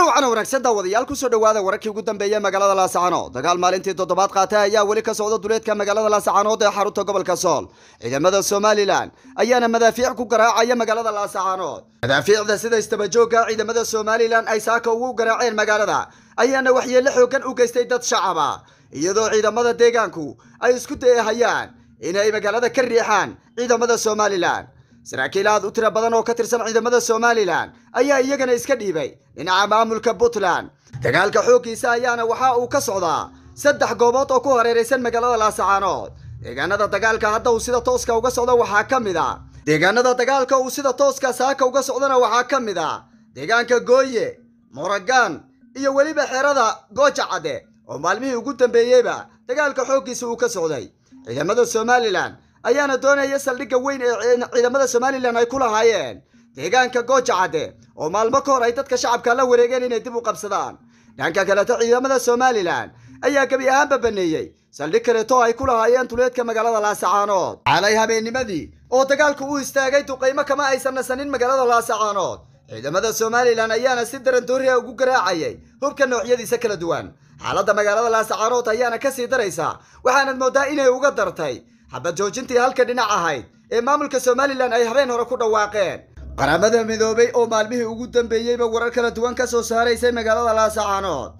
dhowcan wanaagsandaa wadayaal kusoo dhowaada wararkii ugu dambeeya magaalada laasacanood dagaal maalintii toddobaad qaatay ayaa weli ka socda duleedka magaalada laasacanood ee xarunta gobolka sool ciidamada somalilan ayaana madaafiic ku garaacaya magaalada laasacanood madaafiicda sida istabajooga ciidamada somalilan ay saaka ugu garaaceen magaalada ayaana waxyeello xoogan u geystay dad shacaba iyadoo ciidamada deegaanku ay isku dayahayaan inay magaalada ka riixaan ciidamada somalilan saraakiil aad u tiro badan oo ka tirsan ciidamada somalilan ayaa iyagana iska dhiibay dhinaca maamulka puntland dagaalka xooggiisa ayaana waxa uu ka socdaa saddex goobood oo ku hareeraysan magaalada laasacaanood deegaanada dagaalka hadda uu sida tooska uga socdo waxaa ka mid a ah. deegaanada dagaalka uu sida tooska saaka uga socdana waxaa ka mid a ah deegaanka gooye moragaan iyo weliba xerada gooja cadde oo maalmihii ugu dambeeyeyba dagaalka xooggiisa uu ka socday ciidamada somalilan ayaana doonaya saldhigga weyn ee ciidamada somalilan ay ku lahaayeen deegaanka goojacade oo maalmo ka hor ay dadka shacabka la wareegeen inay dib u qabsadaan dhanka kaleto ciidamada somalilan ayaa gebi ahaanba baneeyey saldhig kaleetoo ay ku lahaayeen duleedka magaalada laasacaanood caalay habeennimadii oo dagaalku u istaagay duqaymo kama aysan nasanin magaalada laasacaanood ciidamada somalilan ayaana si daran doorriya ah ugu garaacayay hubka noocyadiisa kala duwan xaaladda magaalada laasacaanood ayaana ka sii daraysa waxaanad mooddaa inay uga dartay hadba joojintii halka dhinac ahayd ee maamulka somalilan ay habeen hore ku dhawaaqeen qaramada midoobay oo maalmihii ugu dambeeyeyba warar kala duwan ka soo saaraysay magaalada laasacaanood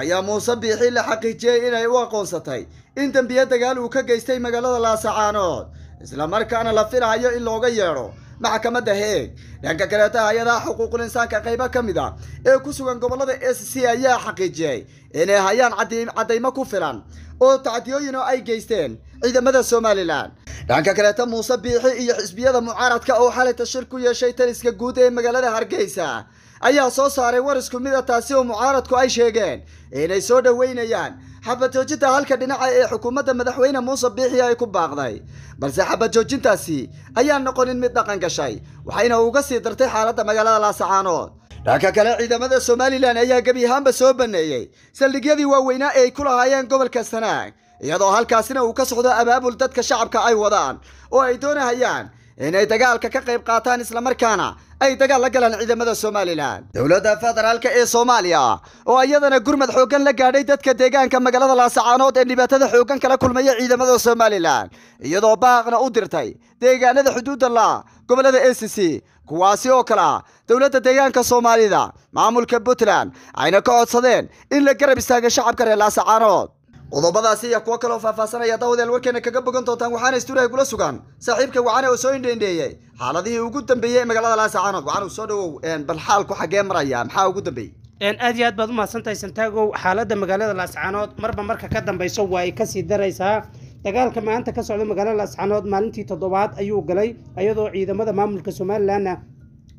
ayaa muuse biixii la xaqiijiyey inay u aqoonsatay in dembiye dagaal uu ka geystay magaalada laasacaanood islamarkaana la filahayo in looga yeedho maxkamadda heeg dhanka kaleeta hay-adaha xuquuqul insaanka qaybo ka mid a ah ee ku sugan gobollada s c ayaa xaqiijiyey inay hayaan cadaymo ku filan oo tacdiyooyin ay geysteen ciidamada somalilan dhanka kaleeta muuse biixi iyo xisbiyada mucaaradka oo xalay tashir ku yeeshay taliska guud ee magaalada hargeysa ayaa soo saaray war isku mid a ah taasi oo mucaaradku ay sheegeen inay soo dhoweynayaan xabad joojinta halka dhinaca ee xukuumadda madaxweyne muuse biixi ay ku baaqday balse xabad joojintaasi ayaan noqonin mid dhaqan gashay waxayna uga sii dartay xaaladda magaalada laasacaanood dhanka kale ciidamada somalilan ayaa gebi ahaanba soo banneeyey saldhigyadii waaweynaa ee ay ku lahaayeen gobolka sanaag iyadoo halkaasina uu ka socdo abaabul dadka shacabka ay wadaan oo ay doonahayaan inay dagaalka ka qayb qaataan islamarkaana ay dagaal la galaan ciidamada somalilan dowladda federaalka ee soomaaliya oo iyadana gurmad xooggan la gaadhay dadka deegaanka magaalada laasacaanood ee dhibaatada xooggan kala kulmaya ciidamada somalilan iyadoo baaqna u dirtay deegaanada xuduudda la gobollada a c c kuwaasi oo kale ah dowladda deegaanka soomaalida maamulka puntland ayna ka codsadeen in la garab istaaga shacabka reer laasacaanood qodobadaasi iyo kuwo kaloo faahfaahsanaya daawadael warkeena kaga bogan doontaan waxaana istuudiyaha kula sugan saaxiibka wacane oo soo indheendheeyey xaaladihii ugu dambeeyey ee magaalada laasacaanood wacanu soo dhawow bal xaalku xaggee maraya maxaa ugu dambeeyey aad iyo aad baad umahadsantahay santaagow xaaladda magaalada laascaanood marba marka ka dambayso waa ay kasii daraysaa dagaalka maanta ka socda magaalada lascanood maalintii toddobaad ayuu galay iyadoo ciidamada maamulka somalilanna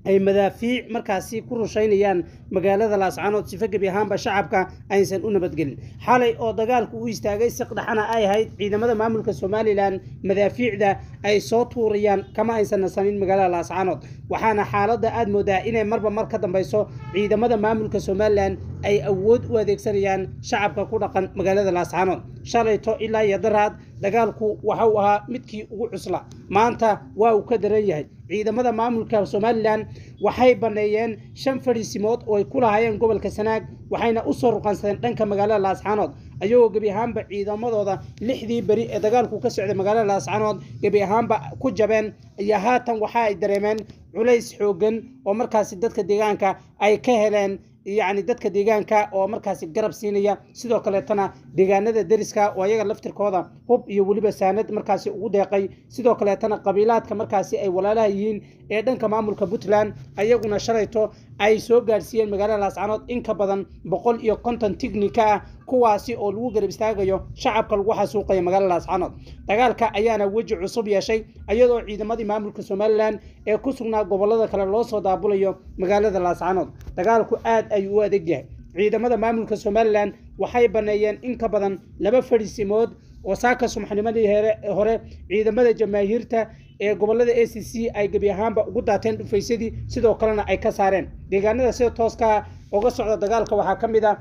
ay madaafiic markaasi ku rushaynayaan magaalada laascanood sifa gebi ahaanba shacabka aysan u nabadgelin xalay oo dagaalku u istaagay siqdhaxana ay ahayd ciidamada maamulka somalilan madaafiicda ay soo tuurayaan kama aysan nasanin magaalada laascanood waxaana xaaladda aada moodaa inay marba mar ka dambayso ciidamada maamulka somalilan ay awood u adeegsanayaan shacabka ku dhaqan magaalada laascaanood shalayto ilaa iyo daraad dagaalku waxa uu ahaa midkii ugu cusla maanta waa uu ka daran yahay ciidamada maamulka somalilan waxay banneeyeen shan fadhiisimood oo ay ku lahaayeen gobolka sanaag waxayna u soo ruqansadeen dhanka magaalada laascaanood ayagoo gebi ahaanba ciidamadooda lixdii beri ee dagaalku ka socday magaalada laascaanood gebi ahaanba ku jabeen iyo haatan waxa ay dareemeen culays xooggan oo markaasi dadka deegaanka ay ka heleen yacni dadka deegaanka oo markaasi garab siinaya sidoo kaleetana deegaanada deriska oo ayaga laftirkooda hub iyo weliba saanad markaasi ugu deeqay sidoo kaleetana qabiilaadka markaasi ay walaalaha yihiin ee dhanka maamulka puntland ayaguna shalayto ay soo gaadhsiiyeen magaalada laascanood in ka badan boqol iyo konton tignika ah kuwaasi oo lagu garab istaagayo shacabka lagu xasuuqaya magaalada laascanood dagaalka ayaana weji cusub yeeshay iyadoo ciidamadii maamulka somalilan ee ku sugnaa gobollada kale loo soo daabulayo magaalada laascanood dagaalku aad ayuu u adag yahay ciidamada maamulka somalilan waxay banneeyeen in ka badan laba farisimood oo saaka subaxnimadii hore ciidamada jamaahiirta ee gobollada a c c ay gebi ahaanba ugu daateen dhufaysadii sidoo kalena ay ka saareen deegaanada sida tooskaa uga socda dagaalka waxaa ka mid a ah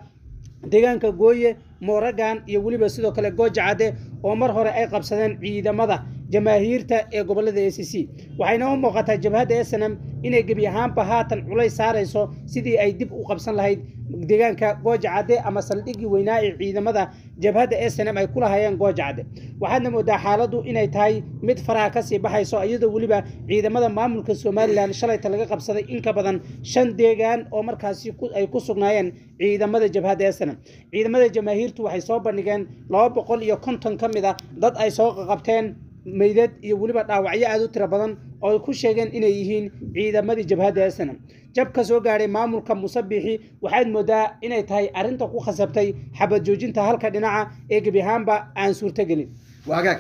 deegaanka gooye mooragan iyo weliba sidoo kale goojacade oo mar hore ay qabsadeen ciidamada jamaahiirta ee gobolada a c c waxayna u muuqataa jabhadda snam inay gebi ahaanba haatan culays saarayso sidii ay dib u qabsan lahayd deegaanka goojacadde ama saldhiggii weynaa ee ciidamada jabhadda snm ay ku lahaayeen goojacadde waxaadna moodaa xaaladdu inay tahay mid faraha kasii baxayso iyadoo weliba ciidamada maamulka somalilan shalayta laga qabsaday in ka badan shan deegaan oo markaasi ay ku sugnaayeen ciidamada jabhadda snm ciidamada jamaahiirtu waxay soo bandhigeen laba boqol iyo konton ka mid a ah dad ay soo qaqabteen meydad iyo weliba dhaawacyo aada u tiro badan oo ay ku sheegeen inay yihiin ciidamadii jabhadda asnam jab ka soo gaadhay maamulka musabixi waxaad moodaa inay tahay arrinta ku khasabtay xabad joojinta halka dhinaca ee gebi ahaanba aan suurtagelin waagaag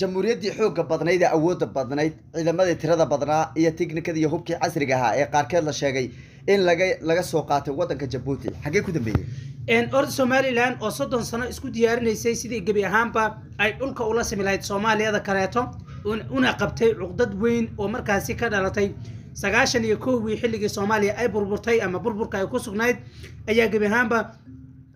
jamhuuriyaddii xoogga badnayd ee awoodda badnayd ciidamadii tirada badnaa iyo tiknikadii iyo hubkii casriga ahaa ee qaarkeed la sheegay in laga laga soo qaatay waddanka jabuuti xaggee ku dambeeyey orda somalilan oo soddon sano isku diyaarinaysay sidii gebi ahaanba ay dhulka ula simi lahayd soomaaliyada kaleeto una qabtay cuqdad weyn oo markaasi ka dhalatay sagaashan iyo kowwii xilligii soomaaliya ay burburtay ama burburka ay ku sugnayd ayaa gebi ahaanba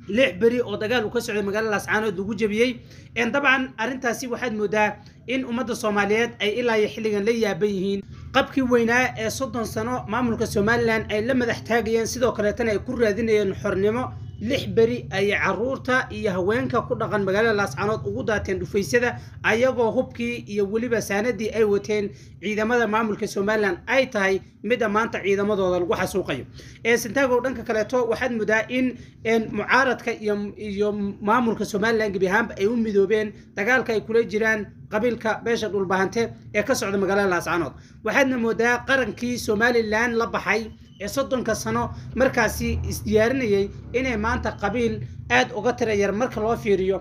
lix beri oo dagaal uu ka socday magaalada lascaanood lagu jebiyey dabcan arrintaasi waxaad moodaa in ummadda soomaaliyeed ay ilaa iyo xilligan la yaaban yihiin qabkii weynaa ee soddon sano maamulka somalilan ay la madax taagayeen sidoo kaleetana ay ku raadinayeen xornimo lix beri ayay caruurta iyo haweenka ku dhaqan magaalada laascanood ugu daateen dhufaysyada ayagoo hubkii iyo weliba saanadii ay wateen ciidamada maamulka somalilan ay tahay midda maanta ciidamadooda lagu xasuuqayo santaagow dhanka kaleeto waxaad moodaa in mucaaradka iyo maamulka somalilan gebi ahaanba ay u midoobeen dagaalka ay kula jiraan qabiilka beesha dhulbahante ee ka socda magaalada laascaanood waxaadna moodaa qarankii somalilan la baxay ee soddonka sano markaasi isdiyaarinayay inay maanta qabiil aad uga tira yar marka loo fiiriyo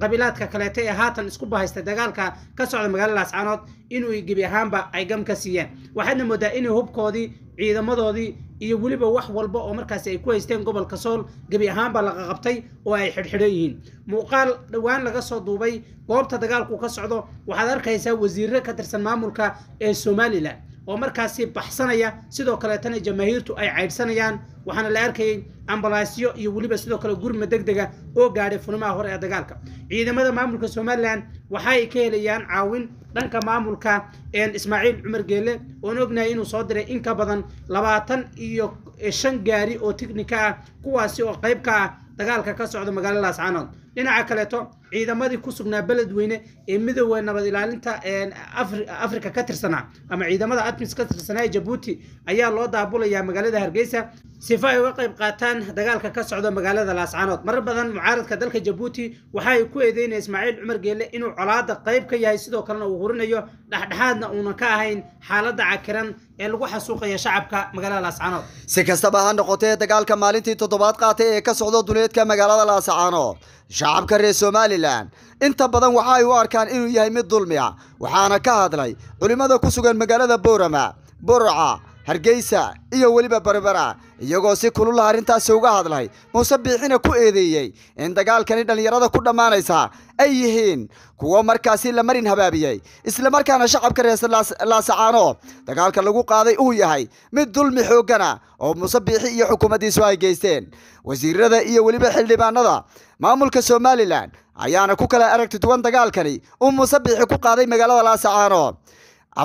qabiilaadka kaleeta ee haatan isku bahaysta dagaalka ka socda magaalada laascaanood inuu gebi ahaanba ay gam ka siiyeen waxaadna moodaa inay hubkoodii ciidamadoodii iyo weliba wax walba oo markaasi ay ku haysteen gobolka sool gebi ahaanbaa laga qabtay oo ay xidhxidhan yihiin muuqaal dhowaan laga soo duubay goobta dagaalku ka socdo waxaad arkaysaa wasiirro ka tirsan maamulka ee somalilan oo markaasi baxsanaya sidoo kaleetana jamaahiirtu ay caydhsanayaan waxaana la arkayay ambalaasyo iyo weliba sidoo kale gurma deg dega oo gaadhay furimaha hore ee dagaalka ciidamada maamulka somalilan waxa ay ka helayaan caawin dhanka maamulka ismaaciil cumar geele oon ognahay inuu soo diray in ka badan labaatan iyo shan gaari oo tignika ah kuwaasi oo qayb ka ah dagaalka ka socda magaalada laascanood dhinaca kaleeto ciidamadii ku sugnaa beledweyne ee midooda nabad ilaalinta afrika ka tirsanaa ama ciidamada admis ka tirsanaa ee jabuuti ayaa loo daabulayaa magaalada hargeysa sifa ay uga qayb qaataan dagaalka ka socda magaalada laascaanood marar badan mucaaradka dalka jabuuti waxa ay ku eedeynaya ismaaciil cumar geelle inuu colaada qayb ka yahay sidoo kalena uu hurinayo dhexdhexaadna uunan ka ahayn xaaladda cakiran ee lagu xasuuqayo shacabka magaalada laascaanood si kastaba ha noqotee dagaalka maalintii toddobaad qaatay ee ka socda duleedka magaalada laascaanood shacabka reer somalilan inta badan waxa ay u arkaan inuu yahay mid dulmi ah waxaana ka hadlay culimmada ku sugan magaalada boorama boraca hargeysa iyo weliba berbera iyagoo si kulula arrintaasi uga hadlay muuse biixina ku eedeeyey in dagaalkani dhallinyarada ku dhammaanaysa ay yihiin kuwo markaasi la marin habaabiyey islamarkaana shacabka reer laasacaano dagaalka lagu qaaday uu yahay mid dulmi xooggana oo muuse biixi iyo xukuumaddiisu ay geysteen wasiirada iyo weliba xildhibaanada maamulka somalilan ayaana ku kala aragti duwan dagaalkani uu muuse biixi ku qaaday magaalada laasacaano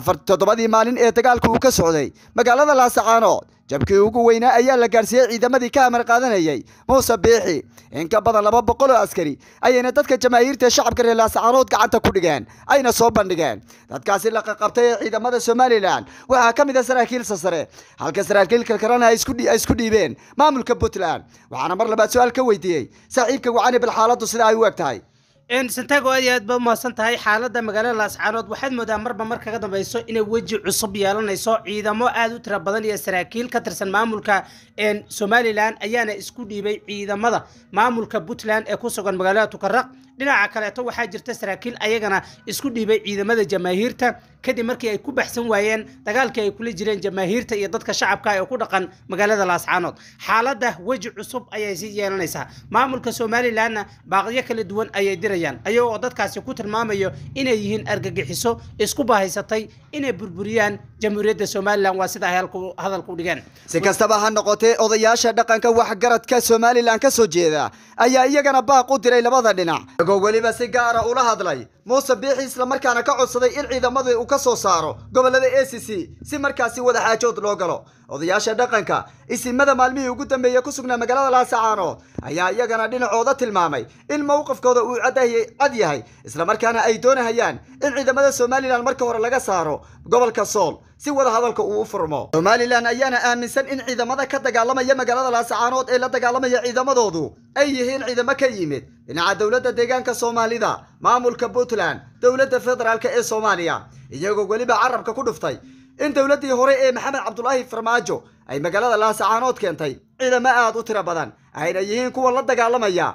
toddobadii maalin ee dagaalka uu ka socday magaalada laasacaanood jabkii ugu weynaa ayaa la gaarsiiyey ciidamadii ka amar qaadanayay muuse biixi in ka badan laba boqol oo askari ayayna dadka jamaahiirta shacabka reer laasacaanood gacanta ku dhigeen ayna soo bandhigeen dadkaasi la qaqabtay ee ciidamada somalilan waxaa ka mid a ah saraakiilsa sare halka saraakiilka kalena ay isku dhiibeen maamulka puntland waxaana mar labaad su-aal ka weydiiyey saaxiibka wacani bal xaaladdu sida ay u eg tahay santago aad iyo aad ba umahadsan tahay xaalada magaalada laascaanood waxaad moodaa marba mar kaga dambayso inay weji cusub yeelanayso ciidamo aad u tira badan iyo saraakiil ka tirsan maamulka somalilan ayaana isku dhiibay ciidamada maamulka puntland ee ku sugan magaalada tukaraq dhinaca kaleeto waxaa jirta saraakiil ayagana isku dhiibay ciidamada jamaahiirta kadib markii ay ku baxsan waayeen dagaalkii ay kula jireen jamaahiirta iyo dadka shacabka ee ku dhaqan magaalada laascaanood xaaladda weji cusub ayay sii yeelanaysaa maamulka somalilandna baaqyo kala duwan ayay dirayaan ayagoo dadkaasi ku tilmaamayo inay yihiin argagixiso isku bahaysatay inay burburiyaan jamhuuriyadda somalilan waa sida ay hadalku dhigeen si kastaba ha noqotee odayaasha dhaqanka waxgaradka somalilan ka soo jeeda ayaa iyagana baaq u diray labada dhinac agoo weliba si gaara ula hadlay muuse biixi isla markaana ka codsaday in ciidamada uu ka soo saaro gobollada a c c si markaasi wadaxaajood loo galo odayaasha dhaqanka isimada maalmihii ugu dambeeya ku sugnaa magaalada laasacaanood ayaa iyagana dhinacooda tilmaamay in mowqifkooda uu cad yahay islamarkaana ay doonahayaan in ciidamada somalilan marka hore laga saaro gobolka sool si wada hadalka uu u furmo somalilan ayaana aaminsan in ciidamada ka dagaalamaya magaalada laasacaanood ee la dagaalamaya ciidamadoodu ay yihiin ciidamo ka yimid dhinaca dowladda deegaanka soomaalida maamulka puntland dowladda federaalk ee soomaaliya iyagoo weliba carabka ku dhuftay in dowladdii hore ee maxamed cabdulaahi farmaajo ay magaalada laasacaanood keentay ciidamo aad u tiro badan ayna yihiin kuwa la dagaalamaya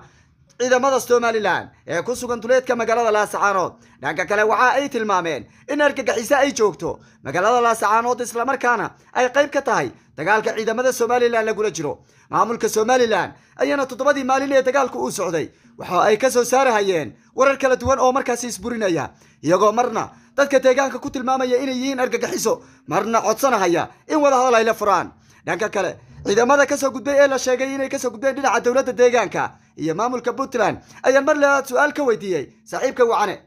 ciidamada somalilan ee ku sugan duleedka magaalada laasacaanood dhanka kale waxa ay tilmaameen in argagixiso ay joogto magaalada laasacaanood islamarkaana ay qayb ka tahay dagaalka ciidamada somalilan lagula jiro maamulka somalilan ayaana toddobadii maalin ee dagaalku uu socday waxa ay ka soo saarahayeen warar kala duwan oo markaasi isburinaya iyagoo marna dadka deegaanka ku tilmaamaya inay yihiin argagixiso marna codsanahaya in wada hadal ay furaan dhanka kale ciidamada kasoo gudbay ee la sheegay inay kasoo gudbeen dhinaca dowladda deegaanka iyo maamulka puntland ayaan mar labaad su-aal ka weydiiyey saaxiibka wacane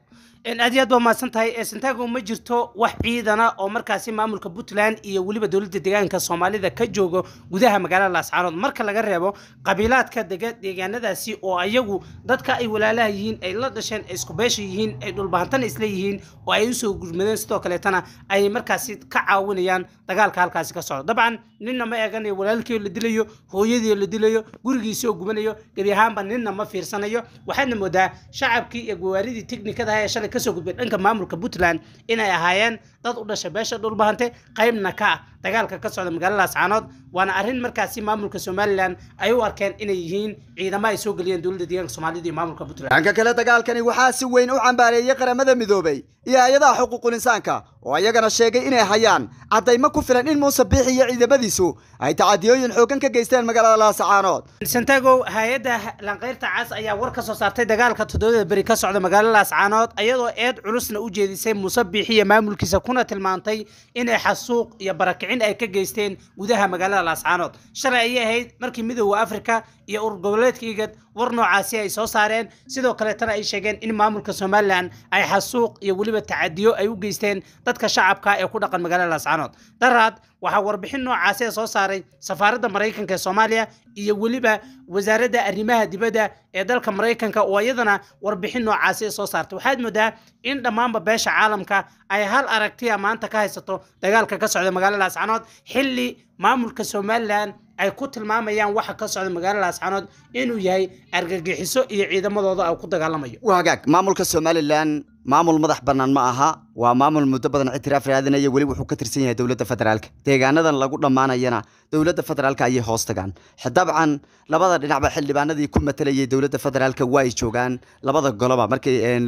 aad iyo aad waa mahadsan tahay santago ma jirto wax ciidana oo markaasi maamulka puntland iyo weliba dowladda deegaanka soomaalida ka joogo gudaha magaalada laascaanood marka laga reebo qabiilaadka deegaanadaasi oo ayagu dadka ay walaalaha yihiin ay la dhasheen ay iskubeesha yihiin ay dhulbahantana isleeyihiin oo ay usoo gurmadeen sidoo kaleetana ay markaasi ka caawinayaan dagaalka halkaasi ka socdo dabcan ninna ma eeganayo walaalkii la dilayo hooyadii la dilayo gurigiisii oo gubanayo gebi ahaanba ninna ma fiirsanayo waxaadna moodaa shacabkii iyo gawaaridii teknikada ah ee shalay kasoo gudbay dhanka maamulka puntland inay ahaayeen dad u dhasha beesha dhulbahante qaybna ka ah dagaalka ka socda magaalada ascaanood waana arrin markaasi maamulka somalilan ay u arkeen inay yihiin ciidamo ay soo geliyeen dowladda deegaanka soomaalida iyo maamulka puntland dhanka kale dagaalkani waxaa si weyn u cambaareeyey qaramada midoobay iyo hay-adaha xuquuqul insaanka oo iyagana sheegay inay hayaan caddaymo ku filan in muuse biix iyo ciidamadiisu ay tacadiyooyin xoogan ka geysteen magaalada laascaanood santago hay-adda lanqayrta cas ayaa war ka soo saartay dagaalka toddobada beri ka socda magaalada laascaanood iyadoo eed culusna u jeedisay muuse biix iyo maamulkiisa kuna tilmaantay inay xasuuq iyo barakicin ay ka geysteen gudaha magaalada laascaanood shalay ayay ahayd markii midowda africa iyo urur goboleedka igad war noocaasi ay soo saareen sidoo kaletana ay sheegeen in maamulka somalilan ay xasuuq iyo weliba tacadiyo ay u geysteen dadka shacabka ee ku dhaqan magaalada lascanood daraad waxaa warbixin noocaasi ee soo saaray safaaradda maraykanka ee soomaaliya iyo weliba wasaaradda arrimaha dibadda ee dalka maraykanka oo iyadana warbixin noocaasi ee soo saartay waxaad moodaa in dhammaanba beesha caalamka ay hal aragtiya ah maanta ka haysato dagaalka ka socda magaalada laascanood xilli maamulka somalilan ay ku tilmaamayaan waxa ka socda magaalada laascaanood inuu yahay argagixiso iyo ciidamadooda uu ku dagaalamayo waa hagaag maamulka somalilan maamul madax bannaan ma aha waa maamul muddo badan ictiraaf raadinaya weli wuxuu ka tirsan yahay dowladda federaalka deegaanadan lagu dhammaanayana dowladda federaalka ayay hoos tagaan dabcan labada dhinacba xildhibaanadii ku matalayay dowladda federaalka waa ay joogaan labada goloba markii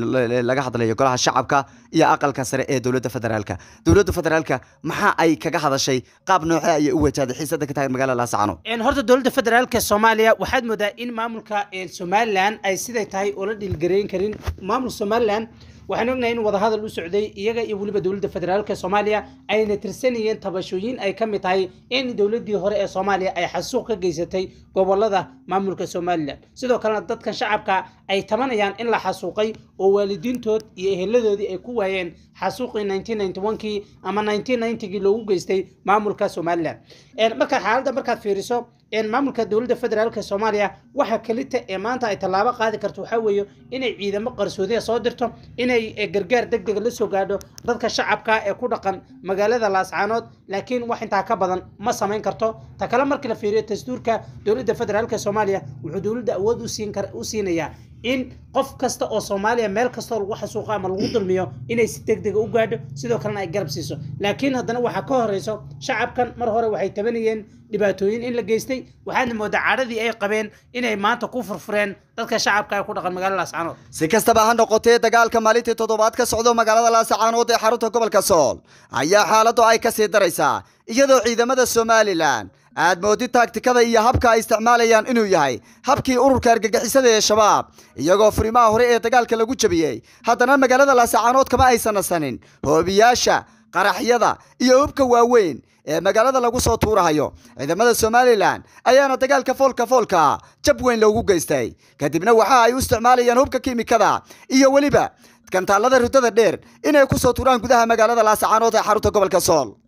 laga hadlayo golaha shacabka iyo aqalka sare ee dowladda federaalka dowladda federaalka maxaa ay kaga hadashay qaab noocee ayay u wajahday xiisada ka tahay magaala laasacano horta dowladda federaalka soomaaliya waxaad moodaa in maamulka somalilan ay siday tahay ula dhiilgarayn karin maamul somalilan waxaan ognahay in wadahadal u socday iyaga iyo weliba dowladda federaalka soomaaliya ayna tirsanayeen tabashooyin ay ka mid tahay in dowladdii hore ee soomaaliya ay xasuuq ka geysatay gobolada maamulka somalilan sidoo kalena dadkan shacabka ay tabanayaan in la xasuuqay oo waalidiintood iyo eheladoodii ay ku waayeen xasuuqii kii ama kii loogu geystay maamulka somalilan marka xaaladda markaad fiiriso maamulka dowladda federaalk soomaaliya waxa kelita ee maanta ay tallaabo qaadi karto waxaa weeye inay ciidamo qarsoodiya soo dirto inay eh, gargaar deg dega la soo gaadho dadka shacabka ee ku dhaqan magaalada laascaanood laakiin wax intaa ka badan ma samayn karto ta kale markii la fiiriyo dastuurka dowladda federaalk soomaaliya wuxuu dowladda awood u siinayaa in qof kasta oo soomaaliya meel kastoo lagu xasuuqo ama lagu dulmiyo inay si degdega ah u gaadho sidoo kalena ay garab siiso laakiin haddana waxaa ka horeyso shacabkan mar hore waxay tabanayeen dhibaatooyin in la geystay waxaadna moodaa cadhadii ay qabeen inay maanta ku furfureen dadka shacabka ee ku dhaqan magaalada laascaanood si kastaba ha noqotee dagaalka maalintii toddobaad ka socdo magaalada laascaanood ee xarunta gobolka sool ayaa xaaladdu ay ka sii daraysaa iyadoo ciidamada somalilan aad moodid taagtikada iyo habka ay isticmaalayaan inuu yahay habkii ururka argagixisada ee shabaab iyagoo furimaha hore ee dagaalka lagu jabiyey haddana magaalada laasacaanood kama aysan nasanin hoobiyaasha qaraxyada iyo hubka waaweyn ee magaalada lagu soo tuurahayo ciidamada somalilan ayaana dagaalka foolka foolka ah, jab weyn loogu geystay kadibna waxa ay u isticmaalayaan hubka kiimikada iyo weliba kantaallada rudada dheer inay ku soo tuuraan gudaha magaalada laasacaanood ee xarunta gobolka sool